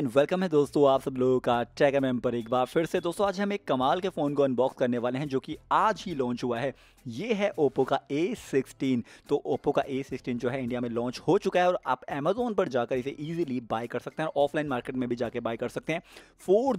and welcome है दोस्तों आप सब लोगों का टैग एम पर एक बार फिर से दोस्तों आज हम एक कमाल के फ़ोन को अनबॉक्स करने वाले हैं जो कि आज ही लॉन्च हुआ है ये है ओप्पो का A16 तो ओप्पो का A16 जो है इंडिया में लॉन्च हो चुका है और आप अमेजोन पर जाकर इसे इजीली बाय कर सकते हैं और ऑफलाइन मार्केट में भी जाकर बाय कर सकते हैं फोर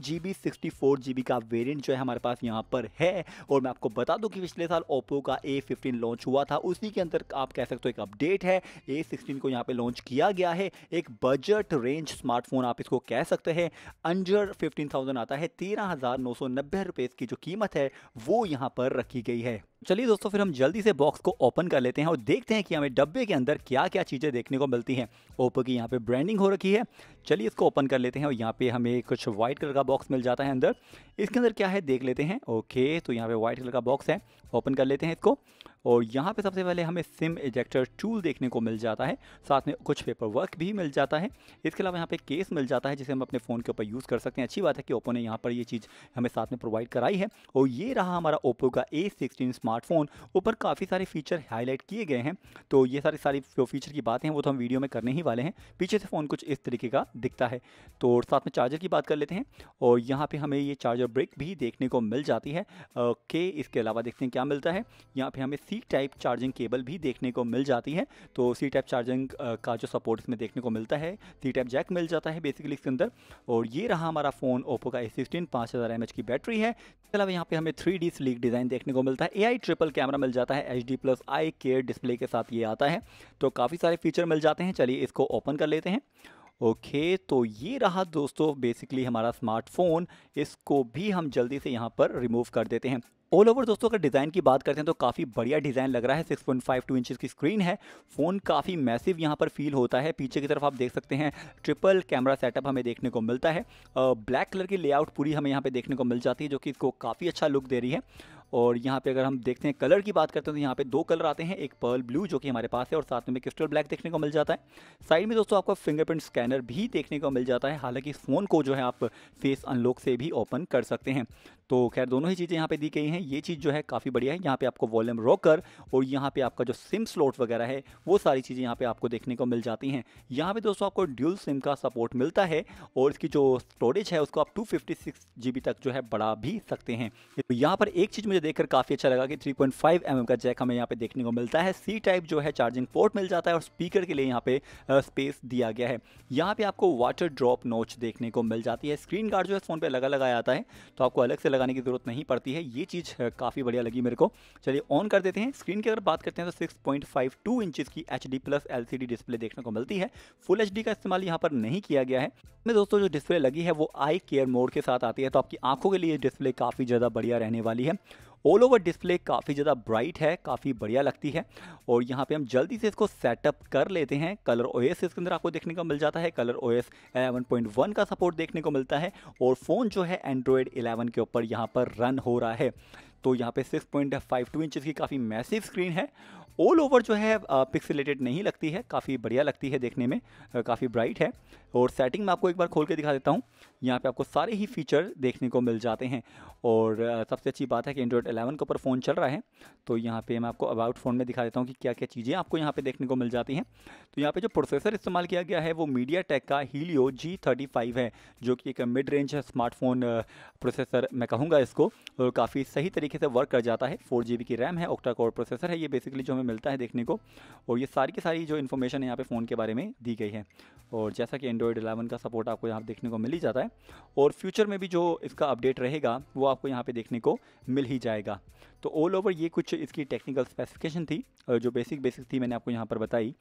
जी का वेरियंट जो है हमारे पास यहाँ पर है और मैं आपको बता दूँ कि पिछले साल ओप्पो का ए लॉन्च हुआ था उसी के अंदर आप कह सकते हो एक अपडेट है ए को यहाँ पर लॉन्च किया गया है एक बजट रेंज स्मार्टफोन आप इसको कह सकते हैं अंजर फिफ्टीन थाउजेंड आता है तेरह हज़ार नौ सौ नब्बे रुपये की जो कीमत है वो यहाँ पर रखी गई है चलिए दोस्तों फिर हम जल्दी से बॉक्स को ओपन कर लेते हैं और देखते हैं कि हमें डब्बे के अंदर क्या क्या चीज़ें देखने को मिलती हैं ओप्पो की यहाँ पे ब्रांडिंग हो रखी है चलिए इसको ओपन कर लेते हैं और यहाँ पे हमें कुछ वाइट कलर का बॉक्स मिल जाता है अंदर इसके अंदर क्या है देख लेते हैं ओके तो यहाँ पर वाइट कलर का बॉक्स है ओपन कर लेते हैं इसको और यहाँ पर सबसे पहले हमें सिम इजेक्टर टूल देखने को मिल जाता है साथ में कुछ पेपर वर्क भी मिल जाता है इसके अलावा यहाँ पर केस मिल जाता है जिसे हम अपने फ़ोन के ऊपर यूज़ कर सकते हैं अच्छी बात है कि ओप्पो ने यहाँ पर ये चीज़ हमें साथ में प्रोवाइड कराई है और ये रहा हमारा ओप्पो का ए सिक्सटीन स्मार्ट स्मार्टफोन ऊपर काफ़ी सारे फीचर हाईलाइट किए गए हैं तो ये सारे सारी जो फीचर की बातें हैं वो तो हम वीडियो में करने ही वाले हैं पीछे से फ़ोन कुछ इस तरीके का दिखता है तो साथ में चार्जर की बात कर लेते हैं और यहाँ पर हमें ये चार्जर ब्रेक भी देखने को मिल जाती है के इसके अलावा देखते हैं क्या मिलता है यहाँ पर हमें सी टाइप चार्जिंग केबल भी देखने को मिल जाती है तो सी टाइप चार्जिंग का जो सपोर्ट इसमें देखने को मिलता है सी टाइप जैक मिल जाता है बेसिकली इसके अंदर और ये रहा हमारा फ़ोन ओप्पो का ए सिक्सटीन पाँच हज़ार एम एच की बैटरी है इसके अलावा यहाँ पे हमें थ्री डी स्लीक डिज़ाइन देखने को मिलता है ए आई ट्रिपल कैमरा मिल जाता है H D plus eye care display के साथ ये आता है तो काफ़ी सारे फीचर मिल जाते हैं चलिए इसको ओपन कर लेते हैं ओके okay, तो ये रहा दोस्तों बेसिकली हमारा स्मार्टफोन इसको भी हम जल्दी से यहाँ पर रिमूव कर देते हैं ऑल ओवर दोस्तों अगर डिज़ाइन की बात करते हैं तो काफ़ी बढ़िया डिज़ाइन लग रहा है 6.52 पॉइंट इंचज़ की स्क्रीन है फ़ोन काफ़ी मैसिव यहाँ पर फील होता है पीछे की तरफ आप देख सकते हैं ट्रिपल कैमरा सेटअप हमें देखने को मिलता है ब्लैक कलर की लेआउट पूरी हमें यहाँ पे देखने को मिल जाती है जो कि इसको काफ़ी अच्छा लुक दे रही है और यहाँ पे अगर हम देखते हैं कलर की बात करते हैं तो यहाँ पे दो कलर आते हैं एक पर्ल ब्लू जो कि हमारे पास है और साथ में क्रिस्टल ब्लैक देखने को मिल जाता है साइड में दोस्तों आपको फिंगरप्रिंट स्कैनर भी देखने को मिल जाता है हालांकि फ़ोन को जो है आप फेस अनलॉक से भी ओपन कर सकते हैं तो खैर दोनों ही चीज़ें यहाँ पे दी गई हैं ये चीज़ जो है काफ़ी बढ़िया है यहाँ पे आपको वॉल्यूम रोकर और यहाँ पे आपका जो सिम स्लॉट वगैरह है वो सारी चीज़ें यहाँ पे आपको देखने को मिल जाती हैं यहाँ पे दोस्तों आपको ड्यूल सिम का सपोर्ट मिलता है और इसकी जो स्टोरेज है उसको आप टू फिफ्टी तक जो है बढ़ा भी सकते हैं तो यहाँ पर एक चीज़ मुझे देखकर काफ़ी अच्छा लगा कि 3.5 पॉइंट mm का जैक हमें यहाँ पे देखने को मिलता है सी टाइप जो है चार्जिंग पोर्ट मिल जाता है और स्पीकर के लिए यहाँ पे स्पेस दिया गया है यहाँ पे आपको वाटर ड्रॉप नोच देखने को मिल जाती है स्क्रीन गार्ड जो है फ़ोन पर लगा लगाया जाता है तो आपको अलग से लगाने की ज़रूरत नहीं पड़ती है ये चीज़ काफ़ी बढ़िया लगी मेरे को चलिए ऑन कर देते हैं स्क्रीन की अगर बात करते हैं तो सिक्स पॉइंट की एच प्लस एल डिस्प्ले देखने को मिलती है फुल एच का इस्तेमाल यहाँ पर नहीं किया गया है में दोस्तों जो डिस्प्ले लगी है वो आई केयर मोड के साथ आती है तो आपकी आंखों के लिए डिस्प्ले काफ़ी ज़्यादा बढ़िया रहने वाली है ऑल ओवर डिस्प्ले काफ़ी ज़्यादा ब्राइट है काफ़ी बढ़िया लगती है और यहाँ पे हम जल्दी से इसको सेटअप कर लेते हैं कलर ओ एस इसके अंदर आपको देखने को मिल जाता है कलर ओ एस एलेवन का सपोर्ट देखने को मिलता है और फ़ोन जो है एंड्रॉयड 11 के ऊपर यहाँ पर रन हो रहा है तो यहाँ पे 6.52 पॉइंट फाइव टू इंचज़ की काफ़ी मैसिव स्क्रीन है ऑल ओवर जो है पिक्सलेटेड नहीं लगती है काफ़ी बढ़िया लगती है देखने में काफ़ी ब्राइट है और सेटिंग में आपको एक बार खोल के दिखा देता हूँ यहाँ पे आपको सारे ही फीचर देखने को मिल जाते हैं और सबसे अच्छी बात है कि एंड्रॉयड 11 के ऊपर फ़ोन चल रहा है तो यहाँ पे मैं आपको अबाउट फ़ोन में दिखा देता हूँ कि क्या क्या चीज़ें आपको यहाँ पे देखने को मिल जाती हैं तो यहाँ पे जो प्रोसेसर इस्तेमाल किया गया है वो मीडिया टेक का हीलियो जी थर्टी फाइव है जो कि एक मिड रेंज स्मार्टफोन प्रोसेसर मैं कहूँगा इसको और काफ़ी सही तरीके तरीके से वर्क कर जाता है फोर जी की रैम है ऑक्टा कोर प्रोसेसर है ये बेसिकली जो हमें मिलता है देखने को और ये सारी की सारी जो इन्फॉर्मेशन है यहाँ पे फ़ोन के बारे में दी गई है और जैसा कि एंड्रॉयड एलेवन का सपोर्ट आपको यहाँ देखने को मिल ही जाता है और फ्यूचर में भी जो इसका अपडेट रहेगा वो आपको यहाँ पर देखने को मिल ही जाएगा तो ऑल ओवर ये कुछ इसकी टेक्निकल स्पेसिफिकेशन थी जो बेसिक बेसिक थी मैंने आपको यहाँ पर बताई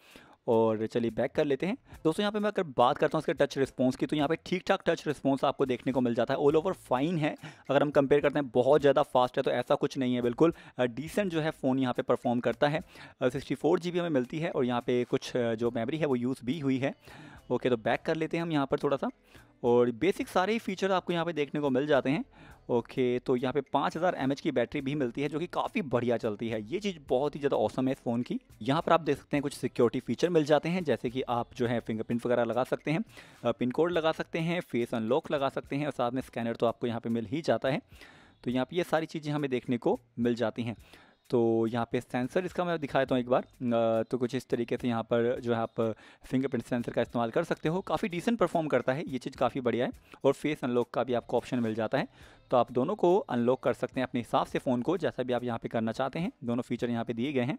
और चलिए बैक कर लेते हैं दोस्तों यहाँ पे मैं अगर बात करता हूँ इसके टच रिस्पॉन्स की तो यहाँ पे ठीक ठाक टच रिस्पॉन्स आपको देखने को मिल जाता है ऑल ओवर फाइन है अगर हम कंपेयर करते हैं बहुत ज़्यादा फास्ट है तो ऐसा कुछ नहीं है बिल्कुल डिसेंट जो है फ़ोन यहाँ पर परफॉर्म करता है सिक्सटी फोर हमें मिलती है और यहाँ पर कुछ जो मेमरी है वो यूज़ भी हुई है ओके तो बैक कर लेते हैं हम यहाँ पर थोड़ा सा और बेसिक सारे ही फीचर आपको यहाँ पे देखने को मिल जाते हैं ओके तो यहाँ पे 5000 हज़ार की बैटरी भी मिलती है जो कि काफ़ी बढ़िया चलती है ये चीज़ बहुत ही ज़्यादा औसम है इस फ़ोन की यहाँ पर आप देख सकते हैं कुछ सिक्योरिटी फीचर मिल जाते हैं जैसे कि आप जो है फिंगरप्रिंट वगैरह लगा सकते हैं पिन कोड लगा सकते हैं फेस अनलॉक लगा सकते हैं और साथ में स्कैनर तो आपको यहाँ पर मिल ही जाता है तो यहाँ पर ये सारी चीज़ें हमें देखने को मिल जाती हैं तो यहाँ पे सेंसर इसका मैं दिखा देता हूँ एक बार तो कुछ इस तरीके से यहाँ पर जो है आप फिंगरप्रिंट सेंसर का इस्तेमाल कर सकते हो काफ़ी डिसेंट परफॉर्म करता है ये चीज़ काफ़ी बढ़िया है और फेस अनलॉक का भी आपको ऑप्शन मिल जाता है तो आप दोनों को अनलॉक कर सकते हैं अपने हिसाब से फ़ोन को जैसा भी आप यहाँ पर करना चाहते हैं दोनों फीचर यहाँ पर दिए गए हैं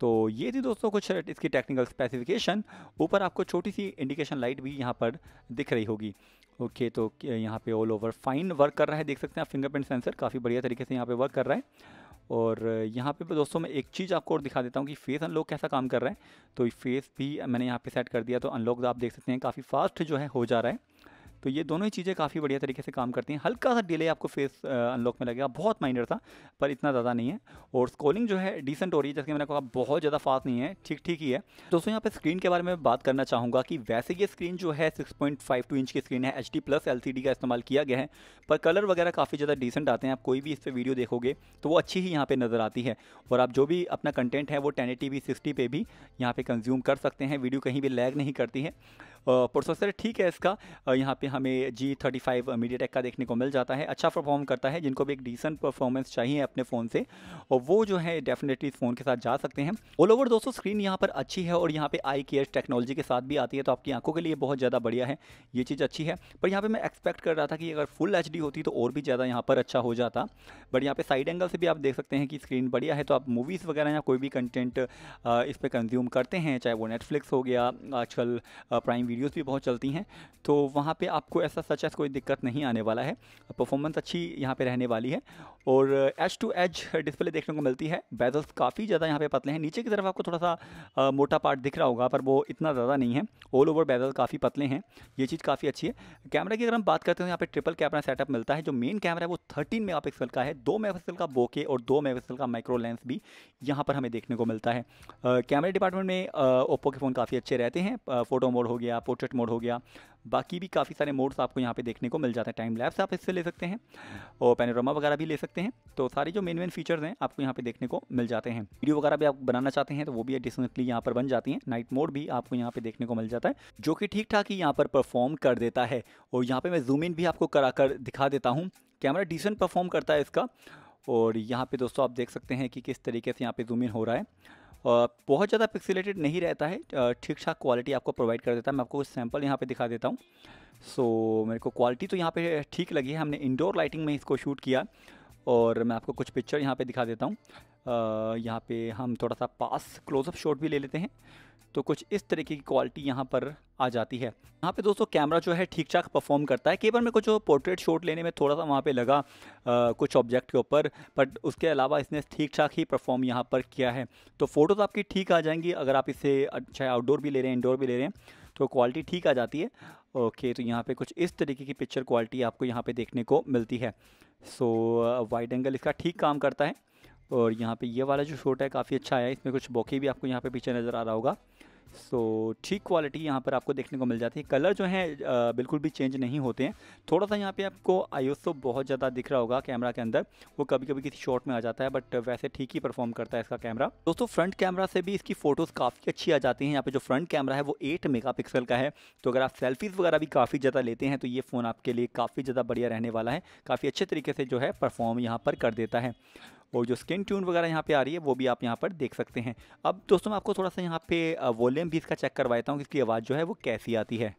तो ये थी दोस्तों कुछ इसकी टेक्निकल स्पेसिफिकेशन ऊपर आपको छोटी सी इंडिकेशन लाइट भी यहाँ पर दिख रही होगी ओके तो यहाँ पे ऑल ओवर फाइन वर्क कर रहा है देख सकते हैं आप फिंगरप्रिंट सेंसर काफ़ी बढ़िया तरीके से यहाँ पे वर्क कर रहा है और यहाँ पे दोस्तों मैं एक चीज़ आपको और दिखा देता हूँ कि फेस अनलॉक कैसा काम कर रहा है तो फेस भी मैंने यहाँ पे सेट कर दिया तो अनलॉक आप देख सकते हैं काफ़ी फास्ट जो है हो जा रहा है तो ये दोनों ही चीज़ें काफ़ी बढ़िया तरीके से काम करती हैं हल्का सा डिले आपको फेस अनलॉक में लगेगा बहुत माइनर था पर इतना ज़्यादा नहीं है और स्कोलिंग जो है डिसेंट हो रही है जैसे मैंने कहा बहुत ज़्यादा फास्ट नहीं है ठीक ठीक ही है दोस्तों यहाँ पर स्क्रीन के बारे में बात करना चाहूँगा कि वैसे ये स्क्रीन जो है सिक्स इंच की स्क्रीन है एच प्लस एल का इस्तेमाल किया गया है पर कलर वगैरह काफ़ी ज़्यादा डिसेंट आते हैं आप कोई भी इस पर वीडियो देखोगे तो वो अच्छी ही यहाँ पर नज़र आती है और आप जो भी अपना कंटेंट है वो टेन एटी पे भी यहाँ पर कंज्यूम कर सकते हैं वीडियो कहीं भी लैग नहीं करती है प्रोसेसर ठीक है इसका यहाँ पे हमें जी थर्टी फाइव टेक का देखने को मिल जाता है अच्छा परफॉर्म करता है जिनको भी एक डिसेंट परफॉर्मेंस चाहिए अपने फ़ोन से और वो जो है डेफिनेटली इस फ़ोन के साथ जा सकते हैं ऑल ओवर दोस्तों स्क्रीन यहाँ पर अच्छी है और यहाँ पे आई केयर टेक्नोलॉजी के साथ भी आती है तो आपकी आंखों के लिए बहुत ज़्यादा बढ़िया है ये चीज़ अच्छी है पर यहाँ पर मैं एक्सपेक्ट कर रहा था कि अगर फुल एच होती तो और भी ज़्यादा यहाँ पर अच्छा हो जाता बट यहाँ पर साइड एंगल से भी आप देख सकते हैं कि स्क्रीन बढ़िया है तो आप मूवीज़ वगैरह या कोई भी कंटेंट इस पर कंज्यूम करते हैं चाहे वो नेटफ्लिक्स हो गया आजकल प्राइम वीडियोस भी बहुत चलती हैं तो वहाँ पे आपको ऐसा सच एस कोई दिक्कत नहीं आने वाला है परफॉर्मेंस अच्छी यहाँ पे रहने वाली है और एच टू एच डिस्प्ले देखने को मिलती है बैजल्स काफ़ी ज़्यादा यहाँ पे पतले हैं नीचे की तरफ आपको थोड़ा सा आ, मोटा पार्ट दिख रहा होगा पर वो इतना ज़्यादा नहीं है ऑल ओवर बेजल काफ़ी पतले हैं ये चीज़ काफ़ी अच्छी है कैमरा की अगर हम बात करते हैं तो यहाँ पर ट्रिपल कैमरा सेटअप मिलता है जो मेन कैमरा है वो थर्टीन मेगा का है दो मेगा का बोके और दो मेगा का माइक्रो लेंस भी यहाँ पर हमें देखने को मिलता है कैमरे डिपार्टमेंट में ओप्पो के फ़ोन काफ़ी अच्छे रहते हैं फ़ोटो मोड हो गया पोर्ट्रेट मोड हो गया बाकी भी काफ़ी सारे मोड्स आपको यहाँ पे देखने को मिल जाते हैं टाइम लैब्स आप इससे ले सकते हैं और पैनोरामा वगैरह भी ले सकते हैं तो सारे जो मेन मेन फीचर्स हैं आपको यहाँ पे देखने को मिल जाते हैं वीडियो वगैरह भी आप बनाना चाहते हैं तो वो भी एडिशनली यहाँ पर बन जाती हैं नाइट मोड भी आपको यहाँ पे देखने को मिल जाता है जो कि ठीक ठाक ही यहाँ पर परफॉर्म कर देता है और यहाँ पर मैं जूम इन भी आपको करा कर दिखा देता हूँ कैमरा डिसेंट परफॉर्म करता है इसका और यहाँ पर दोस्तों आप देख सकते हैं कि किस तरीके से यहाँ पर जूम इन हो रहा है बहुत ज़्यादा पिक्सिलेटेड नहीं रहता है ठीक ठाक क्वालिटी आपको प्रोवाइड कर देता है मैं आपको सैम्पल यहाँ पर दिखा देता हूँ सो so, मेरे को क्वालिटी तो यहाँ पे ठीक लगी है हमने इंडोर लाइटिंग में इसको शूट किया और मैं आपको कुछ पिक्चर यहाँ पे दिखा देता हूँ यहाँ पे हम थोड़ा सा पास क्लोजअप शॉट भी ले लेते हैं तो कुछ इस तरीके की क्वालिटी यहाँ पर आ जाती है यहाँ पे दोस्तों कैमरा जो है ठीक ठाक परफॉर्म करता है कई बार मेरे को जो पोर्ट्रेट शॉट लेने में थोड़ा सा वहाँ पे लगा आ, कुछ ऑब्जेक्ट के ऊपर बट उसके अलावा इसने ठीक ठाक ही परफॉर्म यहाँ पर किया है तो फ़ोटोज़ आपकी ठीक आ जाएंगी अगर आप इसे चाहे अच्छा आउटडोर भी ले रहे हैं इंडोर भी ले रहे हैं तो क्वालिटी ठीक आ जाती है ओके तो यहाँ पर कुछ इस तरीके की पिक्चर क्वालिटी आपको यहाँ पर देखने को मिलती है सो वाइड एंगल इसका ठीक काम करता है और यहाँ पे ये वाला जो शॉट है काफ़ी अच्छा है इसमें कुछ बॉकी भी आपको यहाँ पे पीछे नज़र आ रहा होगा सो so, ठीक क्वालिटी यहाँ पर आपको देखने को मिल जाती है कलर जो है बिल्कुल भी चेंज नहीं होते हैं थोड़ा सा यहाँ पे आपको आयोसो तो बहुत ज़्यादा दिख रहा होगा कैमरा के अंदर वो कभी कभी किसी शॉट में आ जाता है बट वैसे ठीक ही परफॉर्म करता है इसका कैमरा दोस्तों फ्रंट कैमरा से भी इसकी फ़ोटोज़ काफ़ी अच्छी आ जाती हैं यहाँ पर जो फ्रंट कैमरा है वो एट मेगा का है तो अगर आप सेल्फीज़ वगैरह भी काफ़ी ज़्यादा लेते हैं तो ये फ़ोन आपके लिए काफ़ी ज़्यादा बढ़िया रहने वाला है काफ़ी अच्छे तरीके से जो है परफॉर्म यहाँ पर कर देता है और जो स्किन ट्यून वगैरह यहाँ पे आ रही है वो भी आप यहाँ पर देख सकते हैं अब दोस्तों मैं आपको थोड़ा सा यहाँ पे वॉल्यूम भी इसका चेक करवाता हूँ कि इसकी आवाज़ जो है वो कैसी आती है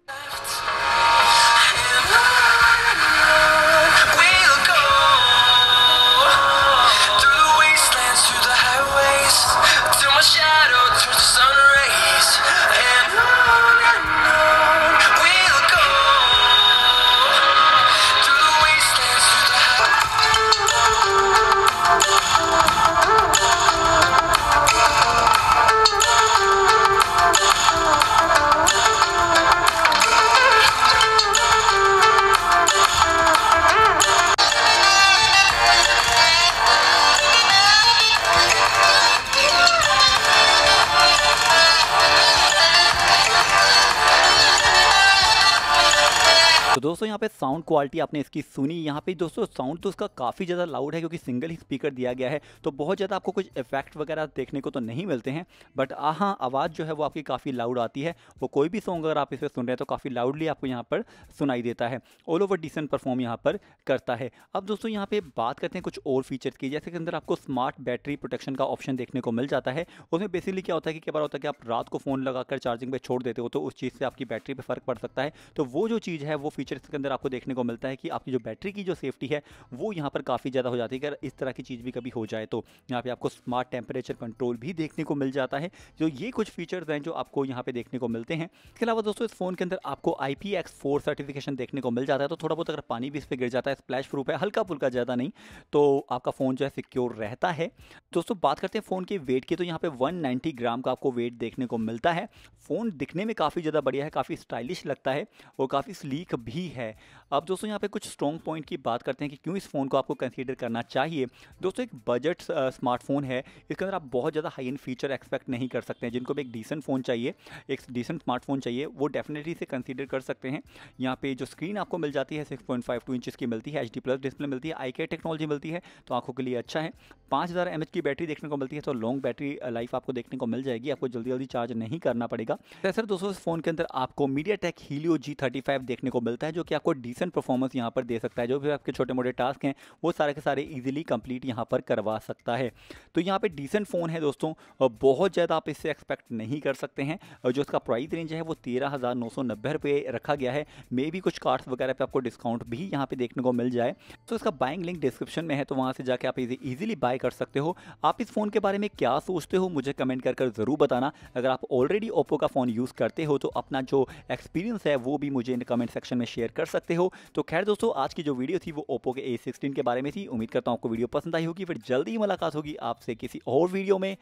दोस्तों यहाँ पे साउंड क्वालिटी आपने इसकी सुनी यहाँ पे दोस्तों साउंड तो उसका काफ़ी ज़्यादा लाउड है क्योंकि सिंगल ही स्पीकर दिया गया है तो बहुत ज़्यादा आपको कुछ इफेक्ट वगैरह देखने को तो नहीं मिलते हैं बट हाँ आवाज़ जो है वो आपकी काफ़ी लाउड आती है वो कोई भी सॉन्ग अगर आप इसे सुन रहे हैं तो काफ़ी लाउडली आपको यहाँ पर सुनाई देता है ऑल ओवर डिसेंट परफॉर्म यहाँ पर करता है अब दोस्तों यहाँ पर बात करते हैं कुछ और फीचर्स की जैसे कि अंदर आपको स्मार्ट बैटरी प्रोटेक्शन का ऑप्शन देखने को मिल जाता है उसमें बेसिकली क्या होता है कि क्या बार होता है कि आप रात को फ़ोन लगाकर चार्जिंग पर छोड़ देते हो तो उस चीज़ से आपकी बैटरी पर फ़र्क पड़ सकता है तो वो जो चीज़ है वो फीचर फीचर्स के अंदर आपको देखने को मिलता है कि आपकी जो बैटरी की जो सेफ्टी है वो यहाँ पर काफ़ी ज़्यादा हो जाती है अगर इस तरह की चीज़ भी कभी हो जाए तो यहाँ पे आपको स्मार्ट टेम्परेचर कंट्रोल भी देखने को मिल जाता है जो तो ये कुछ फीचर्स हैं जो आपको यहाँ पे देखने को मिलते हैं इसके अलावा दोस्तों इस फोन के अंदर आपको I P X four certification देखने को मिल जाता है तो थोड़ा बहुत अगर पानी भी इस पर गिर जाता है स्प्लैश प्रूफ है हल्का फुल्का ज़्यादा नहीं तो आपका फ़ोन जो है सिक्योर रहता है दोस्तों बात करते हैं फ़ोन के वेट की तो यहाँ पे 190 ग्राम का आपको वेट देखने को मिलता है फ़ोन दिखने में काफ़ी ज़्यादा बढ़िया है काफ़ी स्टाइलिश लगता है और काफ़ी स्लीक भी है अब दोस्तों यहाँ पे कुछ स्ट्रॉन्ग पॉइंट की बात करते हैं कि क्यों इस फ़ोन को आपको कंसीडर करना चाहिए दोस्तों एक बजट स्मार्टफोन uh, है इसके अंदर आप बहुत ज़्यादा हाई एंड फीचर एक्सपेक्ट नहीं कर सकते हैं जिनको भी एक डिसेंट फ़ोन चाहिए एक डिसेंट स्मार्टफोन चाहिए वो डेफिनेटली इसे कंसीडर कर सकते हैं यहाँ पे जो स्क्रीन आपको मिल जाती है six point five two inches की मिलती है एच डी प्लस डिस्प्ले मिलती है आई के टेक्नोलॉजी मिलती है तो आंखों के लिए अच्छा है पाँच हज़ार एम एच की बैटरी देखने को मिलती है तो लॉन्ग बैटरी लाइफ आपको देखने को मिल जाएगी आपको जल्दी जल्दी चार्ज नहीं करना पड़ेगा तो सर दोस्तों इस फोन के अंदर आपको MediaTek Helio G thirty five देखने को मिलता है जो कि आपको डिसेंट डिसेंट परफॉर्मेंस यहाँ पर दे सकता है जो भी आपके छोटे मोटे टास्क हैं वो सारे के सारे ईजिली कंप्लीट यहाँ पर करवा सकता है तो यहाँ पर डिसेंट फ़ोन है दोस्तों बहुत ज़्यादा आप इससे एक्सपेक्ट नहीं कर सकते हैं जो इसका प्राइस रेंज है वो तेरह हज़ार नौ सौ नब्बे रुपये रखा गया है मे भी कुछ कार्ड्स वगैरह पे आपको डिस्काउंट भी यहाँ पे देखने को मिल जाए तो इसका बाइंग लिंक डिस्क्रिप्शन में है तो वहाँ से जाके आप इसे ईजिली बाय कर सकते हो आप इस फ़ोन के बारे में क्या सोचते हो मुझे कमेंट कर कर ज़रूर बताना अगर आप ऑलरेडी ओप्पो का फ़ोन यूज़ करते हो तो अपना जो एक्सपीरियंस है वो भी मुझे इन कमेंट सेक्शन में शेयर कर सकते हो तो खैर दोस्तों आज की जो वीडियो थी वो ओप्पो के ए के बारे में थी उम्मीद करता हूँ आपको वीडियो पसंद आई होगी फिर जल्दी ही मुलाकात होगी आपसे किसी और वीडियो में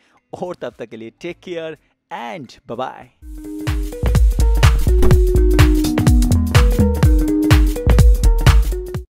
और तब तक के लिए टेक केयर एंड बाय